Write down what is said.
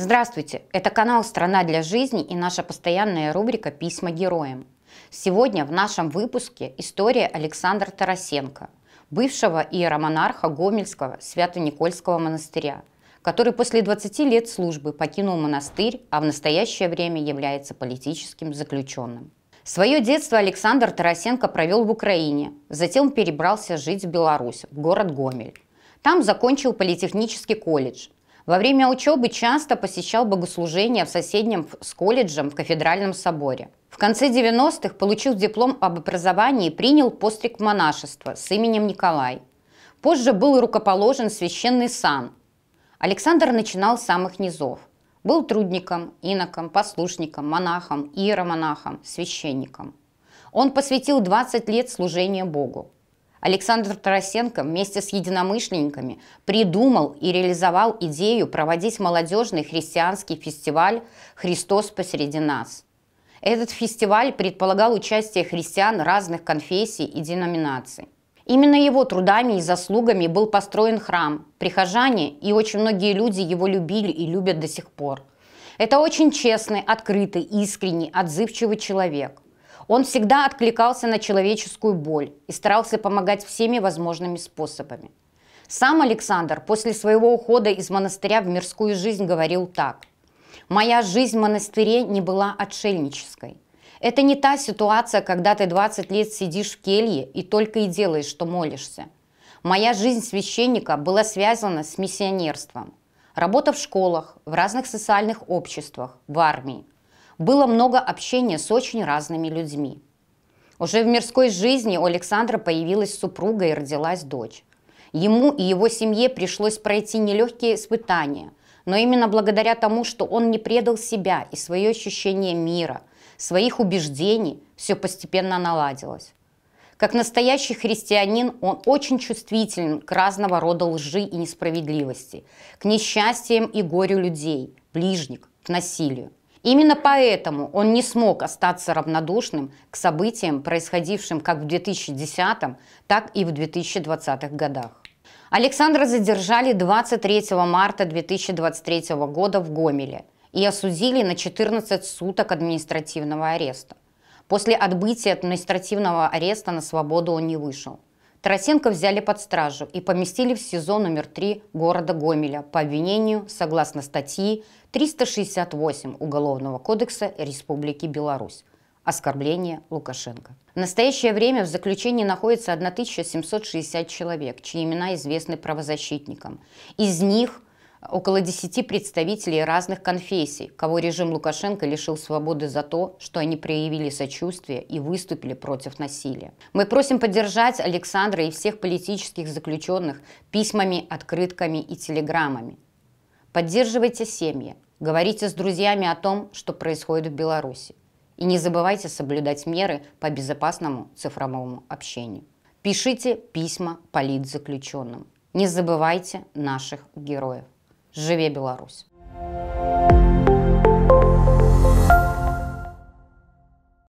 Здравствуйте! Это канал «Страна для жизни» и наша постоянная рубрика «Письма героям». Сегодня в нашем выпуске история Александра Тарасенко, бывшего иеромонарха Гомельского Свято-Никольского монастыря, который после 20 лет службы покинул монастырь, а в настоящее время является политическим заключенным. Свое детство Александр Тарасенко провел в Украине, затем перебрался жить в Беларусь, в город Гомель. Там закончил политехнический колледж – во время учебы часто посещал богослужения в соседнем с колледжем в кафедральном соборе. В конце 90-х получил диплом об образовании и принял постриг монашества с именем Николай. Позже был рукоположен священный сан. Александр начинал с самых низов. Был трудником, иноком, послушником, монахом, иеромонахом, священником. Он посвятил 20 лет служению Богу. Александр Тарасенко вместе с единомышленниками придумал и реализовал идею проводить молодежный христианский фестиваль «Христос посреди нас». Этот фестиваль предполагал участие христиан разных конфессий и деноминаций. Именно его трудами и заслугами был построен храм, прихожане и очень многие люди его любили и любят до сих пор. Это очень честный, открытый, искренний, отзывчивый человек. Он всегда откликался на человеческую боль и старался помогать всеми возможными способами. Сам Александр после своего ухода из монастыря в мирскую жизнь говорил так. «Моя жизнь в монастыре не была отшельнической. Это не та ситуация, когда ты 20 лет сидишь в келье и только и делаешь, что молишься. Моя жизнь священника была связана с миссионерством. Работа в школах, в разных социальных обществах, в армии – было много общения с очень разными людьми. Уже в мирской жизни у Александра появилась супруга и родилась дочь. Ему и его семье пришлось пройти нелегкие испытания, но именно благодаря тому, что он не предал себя и свое ощущение мира, своих убеждений, все постепенно наладилось. Как настоящий христианин, он очень чувствителен к разного рода лжи и несправедливости, к несчастьям и горю людей, ближних, к насилию. Именно поэтому он не смог остаться равнодушным к событиям, происходившим как в 2010, так и в 2020 годах. Александра задержали 23 марта 2023 года в Гомеле и осудили на 14 суток административного ареста. После отбытия административного ареста на свободу он не вышел. Тарасенко взяли под стражу и поместили в СИЗО номер 3 города Гомеля по обвинению, согласно статьи 368 Уголовного кодекса Республики Беларусь оскорбление Лукашенко. В настоящее время в заключении находится 1760 человек, чьи имена известны правозащитникам. Из них около 10 представителей разных конфессий, кого режим Лукашенко лишил свободы за то, что они проявили сочувствие и выступили против насилия. Мы просим поддержать Александра и всех политических заключенных письмами, открытками и телеграммами. Поддерживайте семьи, говорите с друзьями о том, что происходит в Беларуси. И не забывайте соблюдать меры по безопасному цифровому общению. Пишите письма политзаключенным. Не забывайте наших героев. Жыве Беларусь!